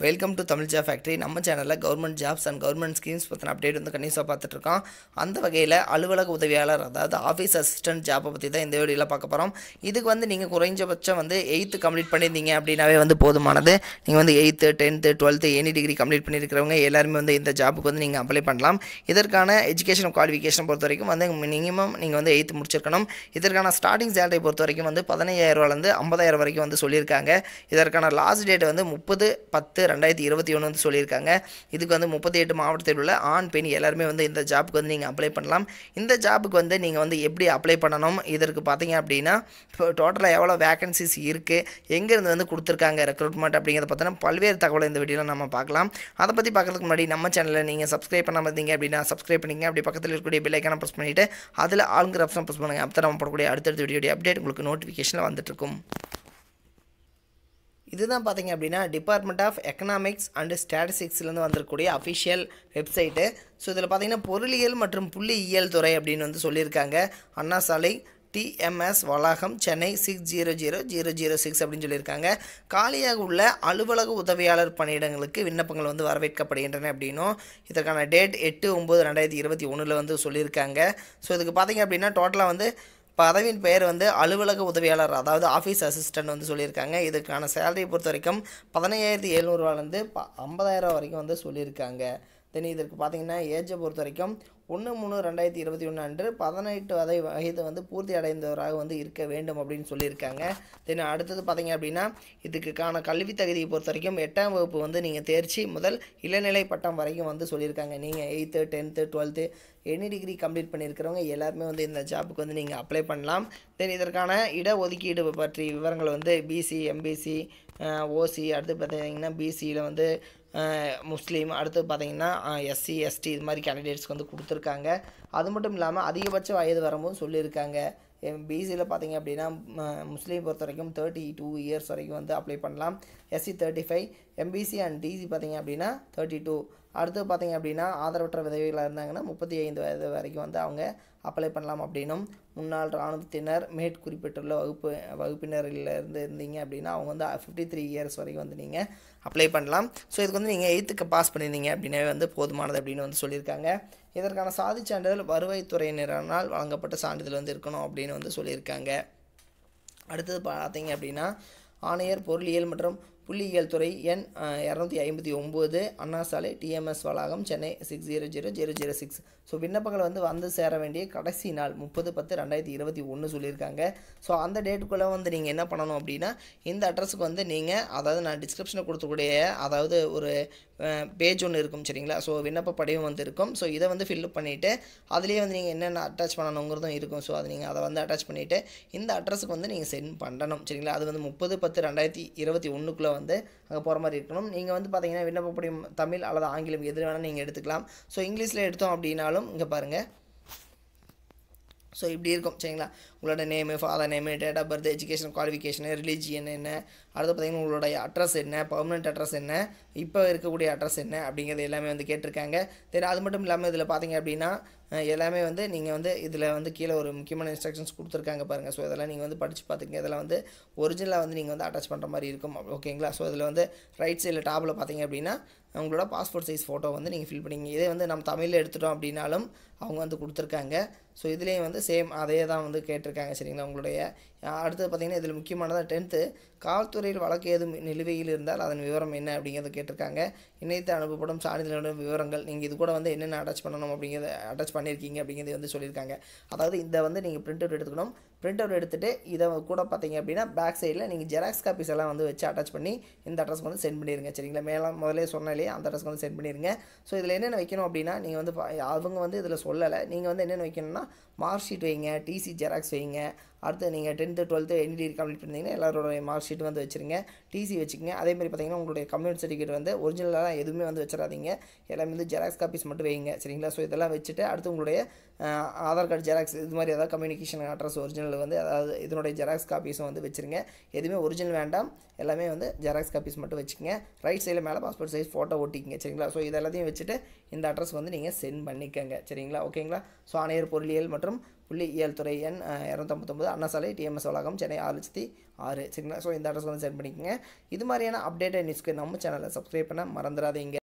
welcome to Tamil job factory நம்ம சேனலில் government jobs and government schemes பற்றின அப்டேட் வந்து கண்டிப்பாக பார்த்துட்ருக்கோம் அந்த வகையில் அலுவலக உதவியாளர் அதாவது ஆஃபீஸ் அசிஸ்டன்ட் ஜாப்பை பற்றி தான் இந்த வீடியோவில் பார்க்க போகிறோம் இதுக்கு வந்து நீங்கள் குறைஞ்சபட்சம் வந்து எயித்து கம்ப்ளீட் பண்ணியிருந்தீங்க அப்படின்னாவே வந்து போதுமானது நீங்கள் வந்து eighth tenth twelfth any degree complete பண்ணியிருக்கிறவங்க எல்லாருமே வந்து இந்த ஜாப்புக்கு வந்து நீங்கள் அப்ளை பண்ணலாம் இதற்கான எஜுகேஷன் குவாலிஃபிகேஷன் பொறுத்த வரைக்கும் வந்து மினிமம் நீங்கள் வந்து எயித்து முடிச்சிருக்கணும் இதற்கான ஸ்டார்டிங் சேலரி பொறுத்த வரைக்கும் வந்து பதினையாயிரரூவாலேருந்து ஐம்பதாயிரம் வரைக்கும் வந்து சொல்லியிருக்காங்க இதற்கான லாஸ்ட் டேட் வந்து முப்பது பத்து பத்து ரெண்டாயிரத்தி இருபத்தி ஒன்று வந்து சொல்லியிருக்காங்க இதுக்கு வந்து முப்பத்தி எட்டு மாவட்டத்தில் உள்ள ஆண் பெண் எல்லாருமே வந்து இந்த ஜாபுக்கு வந்து நீங்கள் அப்ளை பண்ணலாம் இந்த ஜாபுக்கு வந்து நீங்கள் வந்து எப்படி அப்ளை பண்ணணும் இதற்கு பார்த்தீங்க அப்படின்னா இப்போ டோட்டலாக எவ்வளோ வேகன்சிஸ் இருக்குது எங்கேருந்து வந்து கொடுத்துருக்காங்க ரெக்ரூட்மெண்ட் அப்படிங்கிறத பார்த்தோன்னா பல்வேறு தகவலை இந்த வீடியோவில் நம்ம பார்க்கலாம் அதை பற்றி பார்க்கறதுக்கு முன்னாடி நம்ம சேனலில் நீங்கள் சப்ஸ்கிரைப் பண்ண மாதிரிங்க அப்படின்னா சப்ஸ்கிரைப் பண்ணிங்க அப்படி பக்கத்தில் இருக்கக்கூடிய பில்லைக்கான ப்ரெஸ் பண்ணிவிட்டு அதில் ஆளுங்கிற ஆப்ஷன் ப்ரெஸ் பண்ணுங்கள் அப்போ தான் நம்ம போடக்கூடிய அடுத்தடுத்த வீடியோடைய அப்டேட் உங்களுக்கு நோட்டிஃபிகேஷனில் வந்துட்டுருக்கும் இதுதான் பார்த்தீங்க அப்படின்னா டிபார்ட்மெண்ட் ஆஃப் எக்கனாமிக்ஸ் அண்டு ஸ்டாட்டிஸ்டிக்ஸ்லேருந்து வந்திருக்கக்கூடிய அஃபிஷியல் வெப்சைட்டு ஸோ இதில் பார்த்தீங்கன்னா பொருளியல் மற்றும் புள்ளியியல் துறை அப்படின்னு வந்து சொல்லியிருக்காங்க அண்ணா சாலை டிஎம்எஸ் வளாகம் Chennai six zero zero zero zero six அப்படின்னு சொல்லியிருக்காங்க காலியாக உள்ள அலுவலக உதவியாளர் பணியிடங்களுக்கு விண்ணப்பங்கள் வந்து வரவேற்கப்படுகின்றன அப்படின்னும் இதற்கான டேட் எட்டு ஒம்பது ரெண்டாயிரத்தி இருபத்தி ஒன்றில் வந்து சொல்லியிருக்காங்க ஸோ இதுக்கு பார்த்திங்க அப்படின்னா டோட்டலாக வந்து பதவியின் பெயர் வந்து அலுவலக உதவியாளர் அதாவது ஆஃபீஸ் அசிஸ்டன்ட் வந்து சொல்லியிருக்காங்க இதுக்கான சேலரியை பொறுத்த வரைக்கும் பதினையாயிரத்தி எழுநூறுவாலேருந்து ப ஐம்பதாயிரம் வரைக்கும் வந்து சொல்லியிருக்காங்க தென் இதற்கு பார்த்தீங்கன்னா ஏஜை பொறுத்த வரைக்கும் ஒன்று மூணு ரெண்டாயிரத்தி இருபத்தி ஒன்று அன்று பதினெட்டு வதை வயது வந்து பூர்த்தி அடைந்தவராக வந்து இருக்க வேண்டும் அப்படின்னு சொல்லியிருக்காங்க தென் அடுத்தது பார்த்தீங்க அப்படின்னா இதுக்குக்கான கல்வி தகுதியை பொறுத்த வரைக்கும் எட்டாம் வகுப்பு வந்து நீங்கள் தேர்ச்சி முதல் இளநிலை பட்டம் வரைக்கும் வந்து சொல்லியிருக்காங்க நீங்கள் eighth tenth twelfth any degree complete பண்ணியிருக்கிறவங்க எல்லாருமே வந்து இந்த ஜாப்புக்கு வந்து நீங்கள் அப்ளை பண்ணலாம் தென் இதற்கான இடஒதுக்கீடு பற்றி விவரங்கள் வந்து பிசி எம்பிசி ஓசி அடுத்து பார்த்தீங்கன்னா பிசியில் வந்து முஸ்லீம் அடுத்து பார்த்திங்கன்னா எஸ்சி எஸ்டி இது மாதிரி கேண்டிடேட்ஸ்க்கு வந்து கொடுத்துருக்காங்க அது மட்டும் இல்லாமல் அதிகபட்ச வயது வரம்பும் சொல்லியிருக்காங்க பிசியில் பார்த்திங்க அப்படின்னா முஸ்லீம் பொறுத்த வரைக்கும் தேர்ட்டி டூ இயர்ஸ் வரைக்கும் வந்து அப்ளை பண்ணலாம் SC thirty five MBC and DC பார்த்திங்க அப்படின்னா தேர்ட்டி டூ அடுத்து பார்த்திங்க அப்படின்னா ஆதரவற்ற விதவிகளாக இருந்தாங்கன்னா முப்பத்தி ஐந்து வயது வரைக்கும் வந்து அவங்க அப்ளை பண்ணலாம் அப்படின்னும் முன்னாள் இராணுவத்தினர் மேற்குறிப்பிட்டுள்ள வகுப்பு இருந்து இருந்தீங்க அப்படின்னா அவங்க வந்து ஃபிஃப்டி த்ரீ இயர்ஸ் வரைக்கும் வந்து நீங்கள் அப்ளை பண்ணலாம் ஸோ இதுக்கு வந்து நீங்கள் எயித்துக்கு பாஸ் பண்ணியிருந்தீங்க அப்படின்னாவே வந்து போதுமானது அப்படின்னு வந்து சொல்லியிருக்காங்க இதற்கான சாதி சான்றிதழ் வருவாய்த்துறையினரால் வழங்கப்பட்ட சான்றிதழ் வந்து இருக்கணும் அப்படின்னு வந்து சொல்லியிருக்காங்க அடுத்தது பார்த்தீங்க அப்படின்னா ஆணையர் பொருளியல் மற்றும் புள்ளியியல் துறை எண் இரநூத்தி ஐம்பத்தி ஒம்பது அண்ணா சாலை டிஎம்எஸ் வளாகம் Chennai six zero zero zero zero six so விண்ணப்பங்கள் வந்து வந்து சேர வேண்டிய கடைசி நாள் முப்பது பத்து ரெண்டாயிரத்தி இருபத்தி ஒன்று சொல்லியிருக்காங்க ஸோ அந்த டேட்டுக்குள்ளே வந்து நீங்கள் என்ன பண்ணணும் அப்படின்னா இந்த அட்ரஸுக்கு வந்து நீங்கள் அதாவது நான் டிஸ்கிரிப்ஷனில் கொடுத்துக்கூடிய அதாவது ஒரு பேஜ் ஒன்று இருக்கும் சரிங்களா ஸோ விண்ணப்ப படிவம் வந்து இருக்கும் ஸோ இதை வந்து ஃபில்லப் பண்ணிவிட்டு அதுலேயே வந்து நீங்கள் என்னென்ன அட்டாச் பண்ணணுங்கிறதும் இருக்கும் ஸோ அதை நீங்கள் அதை வந்து அட்டாச் பண்ணிவிட்டு இந்த அட்ரஸுக்கு வந்து நீங்கள் சென்ட் பண்ணணும் சரிங்களா அது வந்து முப்பது பத்து ரெண்டாயிரத்தி இருபத்தி ஒன்றுக்குள்ளே வீடியோ வந்து அங்கே போகிற மாதிரி இருக்கணும் நீங்கள் வந்து பார்த்தீங்கன்னா விண்ணப்பப்படி தமிழ் அல்லது ஆங்கிலம் எது வேணாலும் நீங்கள் எடுத்துக்கலாம் ஸோ இங்கிலீஷில் எடுத்தோம் அப்படின்னாலும் இங்கே பாருங்கள் ஸோ இப்படி இருக்கும் சரிங்களா உங்களோட name father name date of birth education qualification religion என்ன அடுத்து பார்த்திங்கன்னா உங்களோட அட்ரஸ் என்ன பர்மனெண்ட் அட்ரஸ் என்ன இப்போ இருக்கக்கூடிய அட்ரஸ் என்ன அப்படிங்கிறது எல்லாமே வந்து கேட்டிருக்காங்க தென் அது மட்டும் இல்லாமல் இதில் பார்த்தீங்க அப்படின்னா எல்லாமே வந்து நீங்கள் வந்து இதில் வந்து கீழே ஒரு முக்கியமான இன்ஸ்ட்ரக்ஷன்ஸ் கொடுத்துருக்காங்க பாருங்கள் ஸோ இதெல்லாம் நீங்கள் வந்து படித்து பார்த்துங்க இதெல்லாம் வந்து ஒரிஜினலாக வந்து நீங்கள் வந்து அட்டாச் பண்ணுற மாதிரி இருக்கும் ஓகேங்களா ஸோ இதில் வந்து ரைட் சைடில் டாப்பில் பார்த்தீங்க அப்படின்னா உங்களோட பாஸ்போர்ட் சைஸ் ஃபோட்டோ வந்து நீங்கள் ஃபில் பண்ணிங்க இதே வந்து நம்ம தமிழில் எடுத்துட்டோம் அப்படின்னாலும் அவங்க வந்து கொடுத்துருக்காங்க ஸோ இதுலேயும் வந்து சேம் அதே தான் வந்து கேட்டிருக்காங்க சரிங்களா உங்களுடைய அடுத்தது பார்த்திங்கன்னா இதில் முக்கியமானதாக டென்த்து காவல்துறையில் வழக்கு ஏதும் நிலுவையில் இருந்தால் அதன் விவரம் என்ன அப்படிங்கிறத கேட்டிருக்காங்க இணையத்தை அனுப்பப்படும் சான்றிதழோட விவரங்கள் நீங்கள் இது கூட வந்து என்னென்ன அட்டாச் பண்ணணும் அப்படிங்கிறத அட்டாச் பண்ணியிருக்கீங்க அப்படிங்கிறது வந்து சொல்லியிருக்காங்க அதாவது இதை வந்து நீங்கள் பிரிண்ட் அவுட் எடுத்துக்கணும் பிரிண்ட் அவுட் எடுத்துகிட்டு இதை கூட பார்த்தீங்க அப்படின்னா பேக் சைடில் நீங்கள் ஜெராக்ஸ் காப்பீஸ் எல்லாம் வந்து வச்சு அட்டாச் பண்ணி இந்த அட்ரஸ்க்கு வந்து சென்ட் பண்ணிடுங்க சரிங்களா மேலே முதலே சொன்னாலே அந்த அட்ரஸ்க்கு வந்து சென்ட் பண்ணிடுங்க ஸோ இதில் என்னென்ன வைக்கணும் அப்படின்னா நீங்கள் வந்து அவங்க வந்து இதில் சொல்லலை நீங்கள் வந்து என்னென்ன வைக்கணும்னா மார்க் ஷீட் வைங்க டிசி ஜெராக்ஸ் வைங்க அடுத்து நீங்கள் ten tenth twelfth any degree complete பண்ணிங்கன்னா எல்லாரோடைய மார்க் ஷீட் வந்து வச்சுருங்க டிசி வச்சுக்கோங்க மாதிரி பார்த்தீங்கன்னா உங்களுடைய கம்யூனிட் சர்டிஃபிகேட் வந்து ஒரிஜினலாக எதுவுமே வந்து வச்சிடாதீங்க எல்லாமே வந்து ஜெராக்ஸ் காப்பீஸ் மட்டும் வைங்க சரிங்களா ஸோ இதெல்லாம் வச்சுட்டு அடுத்து உங்களுடைய ஆதார் கார்டு ஜெராக்ஸ் இது மாதிரி ஏதாவது கம்யூனிகேஷன் அட்ரஸ் ஒரிஜினல் வந்து அதாவது இதனுடைய ஜெராக்ஸ் காப்பீஸும் வந்து வச்சுருங்க எதுவுமே ஒரிஜினல் வேண்டாம் எல்லாமே வந்து ஜெராக்ஸ் காப்பீஸ் மட்டும் வச்சுக்கோங்க ரைட் சைடில் மேலே பாஸ்போர்ட் சைஸ் ஃபோட்டோ ஓட்டிக்கங்க சரிங்களா ஸோ இதெல்லாத்தையும் வச்சுட்டு இந்த அட்ரஸ் வந்து நீங்கள் சென்ட் பண்ணிக்கோங்க சரிங்களா ஓகேங்களா ஸோ ஆணையர் பொருளியல் மற்றும் புள்ளி துறை எண் இரநூத்தம்பத்தொம்பது அண்ணாசாலை டிஎம்எஸ் வளாகம் சென்னை ஆறு லட்சத்தி ஆறு சரிங்களா ஸோ இந்த அட்ரஸ் வந்து சென்ட் பண்ணிக்கோங்க இது மாதிரியான அப்டேட்டட் நியூஸ்க்கு நம்ம சேனலை சப்ஸ்கிரைப் பண்ண மறந்துடாதீங்க